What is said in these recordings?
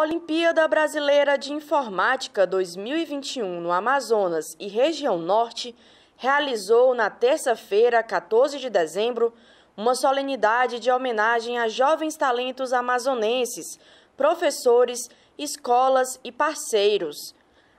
Olimpíada Brasileira de Informática 2021 no Amazonas e região Norte realizou na terça-feira, 14 de dezembro, uma solenidade de homenagem a jovens talentos amazonenses, professores, escolas e parceiros.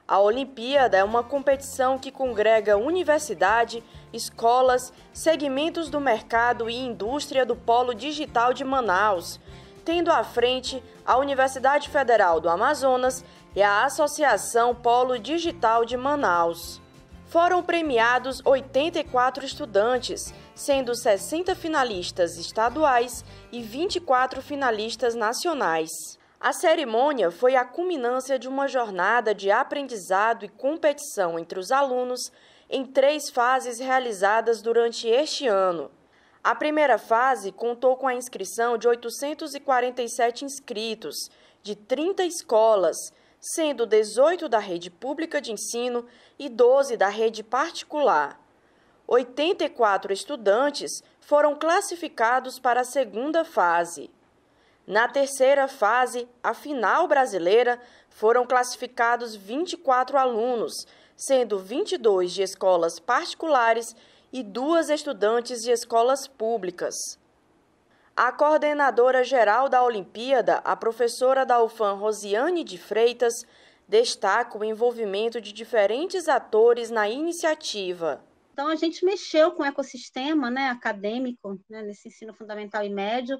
A Olimpíada é uma competição que congrega universidade, escolas, segmentos do mercado e indústria do Polo Digital de Manaus tendo à frente a Universidade Federal do Amazonas e a Associação Polo Digital de Manaus. Foram premiados 84 estudantes, sendo 60 finalistas estaduais e 24 finalistas nacionais. A cerimônia foi a culminância de uma jornada de aprendizado e competição entre os alunos em três fases realizadas durante este ano. A primeira fase contou com a inscrição de 847 inscritos, de 30 escolas, sendo 18 da rede pública de ensino e 12 da rede particular. 84 estudantes foram classificados para a segunda fase. Na terceira fase, a final brasileira, foram classificados 24 alunos, sendo 22 de escolas particulares e duas estudantes de escolas públicas. A coordenadora geral da Olimpíada, a professora da UFAM Rosiane de Freitas, destaca o envolvimento de diferentes atores na iniciativa. Então a gente mexeu com o ecossistema né, acadêmico né, nesse ensino fundamental e médio,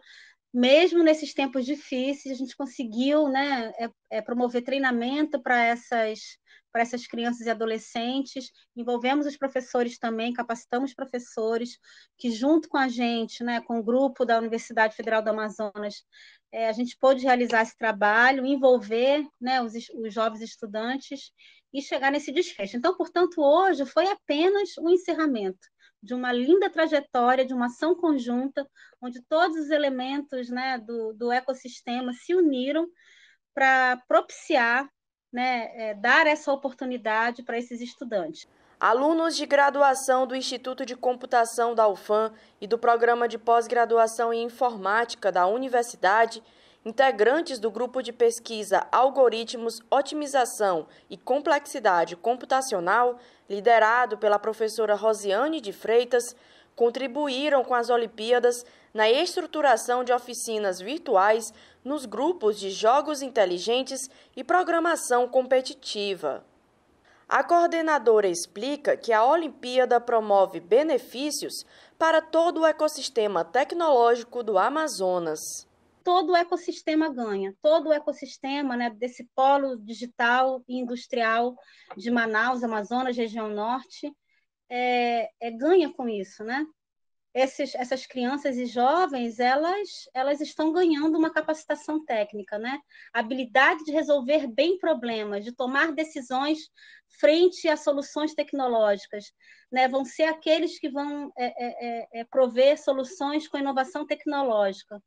mesmo nesses tempos difíceis, a gente conseguiu né, é, é promover treinamento para essas, essas crianças e adolescentes, envolvemos os professores também, capacitamos professores, que junto com a gente, né, com o grupo da Universidade Federal do Amazonas, é, a gente pôde realizar esse trabalho, envolver né, os, os jovens estudantes e chegar nesse desfecho. Então, portanto, hoje foi apenas um encerramento de uma linda trajetória, de uma ação conjunta, onde todos os elementos né, do, do ecossistema se uniram para propiciar, né, é, dar essa oportunidade para esses estudantes. Alunos de graduação do Instituto de Computação da UFAM e do Programa de Pós-Graduação em Informática da Universidade integrantes do grupo de pesquisa Algoritmos, Otimização e Complexidade Computacional, liderado pela professora Rosiane de Freitas, contribuíram com as Olimpíadas na estruturação de oficinas virtuais nos grupos de jogos inteligentes e programação competitiva. A coordenadora explica que a Olimpíada promove benefícios para todo o ecossistema tecnológico do Amazonas todo o ecossistema ganha, todo o ecossistema né, desse polo digital e industrial de Manaus, Amazonas, região norte, é, é, ganha com isso, né? Esses, essas crianças e jovens, elas, elas estão ganhando uma capacitação técnica, né? Habilidade de resolver bem problemas, de tomar decisões frente a soluções tecnológicas, né? Vão ser aqueles que vão é, é, é, é prover soluções com inovação tecnológica.